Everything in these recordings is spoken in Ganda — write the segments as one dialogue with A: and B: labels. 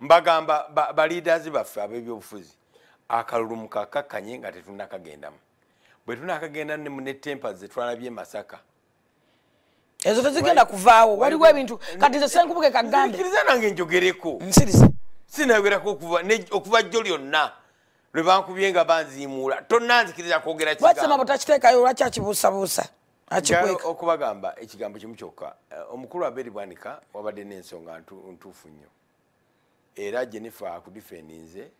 A: mbagamba baliidazi baffe ab'ebyobufuzi akalulumuka kakkanye nga tetunakagendamu bwe tunakagenda netempa zetwalabye masaka ezo tezigenda kuvaawo waliwo ebintu kati ze senkubuke kagambekiriza nange njogereko sinayogerako okuva jjo lyonna lwe bankubye nga banziimuula tonanzikiriza kwogerakwasamaba
B: takiteekayo lwaki akibuusabuusa
A: okubagamba ekigambo kimu kyokka eh, omukulu abeeri bwanika wabadde n'ensonga ntuufu nnyo era jennifa akudifendi nze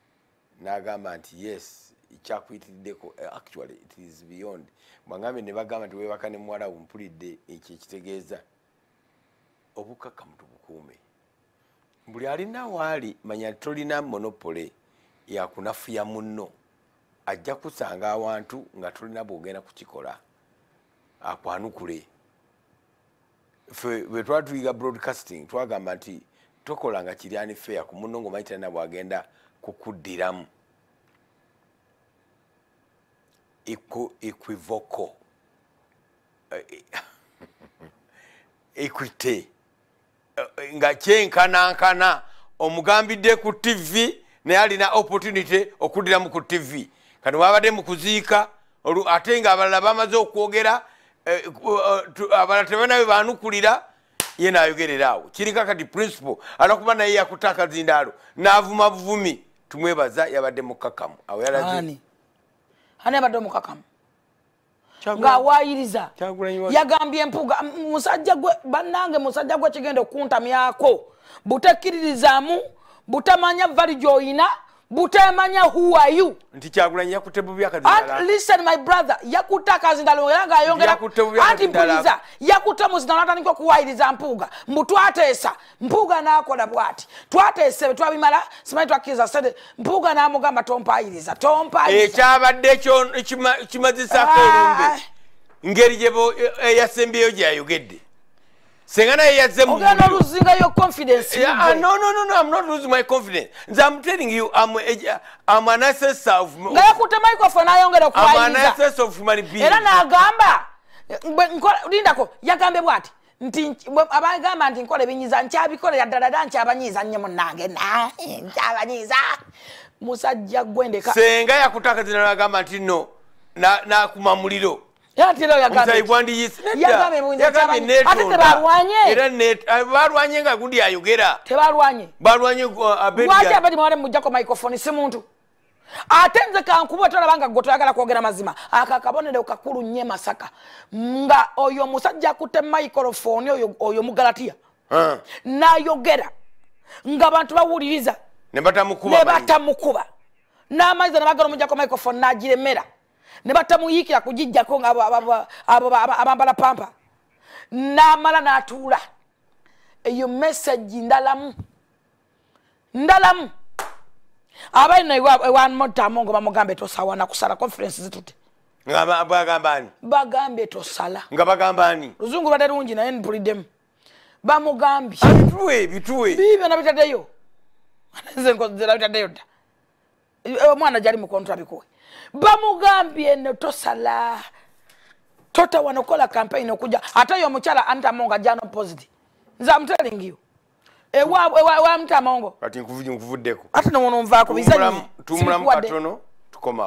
A: n'agamba nti yes ekyakuyitiriddeko eh, actually it is beyond bwangambe ne bagamba nti webaka ne muwala wumpulidde ekyo ekitegeeza obukakamu tubukuume buli alina waali manya tolina monopole yakunafuya munno ajja kusanga awantu nga tolina bwogenda kukikola akwanukule fe bwe twatuyiga broadcasting twagamba nti tokola nga kiri ani feya ku munno ngaomanyi talina bwagenda kukuddiramu equivoco eh, equity eh, nga kyenkanankana omugambidde ku tivi naye alina opportunity okuddiramu ku tivi kati wabadde mukuziika ate nga abalala bamaze okwogera eh, abalala tebanawe banukulira yenayogererawo kiri kakati principal anakuba naye yakutaka zindalo navuma buvumi tumwebaza yabadde mukakamu awo
B: yabadde mukakamu ngaawayiriza yagambye empuga musajja gwe bannange musajja gwe kigenda okuntamyako butakkiririzaamu butamanya vali gyoyina butemanya huayu
A: nti kyagulanyi yakutte bubi akalistn
B: my brother yakutte akazindalo era ngaayongeraanti mpuliza yakutte muzindalo natandika okuwayiriza mpuuga mbu twateesa mpuuga naakola bwati twateesa be twabimala simanyi twakkiriza sente mpuuga namugamba tompayiriza tompaekyabadde
A: kimazisako ah. olumbe ngeri eh, yasembyeyo gyeyayogedde singana yeyazzemu ogenda oluzingayo confidence yeah, uh, no, no, no, no, I'm not losing my confidence nze am telling you am am eh, an access of nga yakutte microphone
B: nayongera okwaliza am an access
A: of human being era nagamba
B: mbe nkola lindako yagambe bwati nti abagamba nti nkola ebinyiza nti abikola ya dadada nti abanyiza nnyo munange na nti abanyiza musajja gwendeka singa
A: yakutaka zina nagamba nti no na na kumamuliro na, Yatiro yagambe. Mzai gwandi yisi. Yagambe bunza chabani. Ati tebaruanye. Era net. Eh, Baruanye nga gundi ayogera. Tebaruanye. Baruanye
B: uh, abedi. Wati abedi mwane mujako mikrofoni si mtu. Atenze kankubwa tola banga goto yagala kuogera mazima. Akakabone leo kakuru nye masaka. Nga oyo musajja kute mikrofoni oyo, oyo mugalatia. Ha. Na yogera. Nga bantu bawuliriza.
A: Nebata mukuba. Nebata
B: mukuba. Na maize na bagalo mujako mikrofoni na jiremera. Ha. ne batamuyiikira kugijjako ngaabambala pampa namala natuula eyo mesagi ndalamu ndalamu abaino ewanmotamo nga bamugambe tosawana kusala
A: conference zitute bagambye tosala nga bagambani luzungu
B: bade lungi naye npuliddemu bamugambye bibyona bitaddeyo nze nkozera bitaddeyo dda Eh, omwana jali mukontra bikuwe bamugambye ne tosala tota wanokola campaign okuja ate yo mukyala antamonga jano positive nza mtelling you ewa eh, ewa wa eh, mtamongo
A: ati nkuvuje nkuvuddeko ate nono mvako bizanyi tumulamu katono tukoma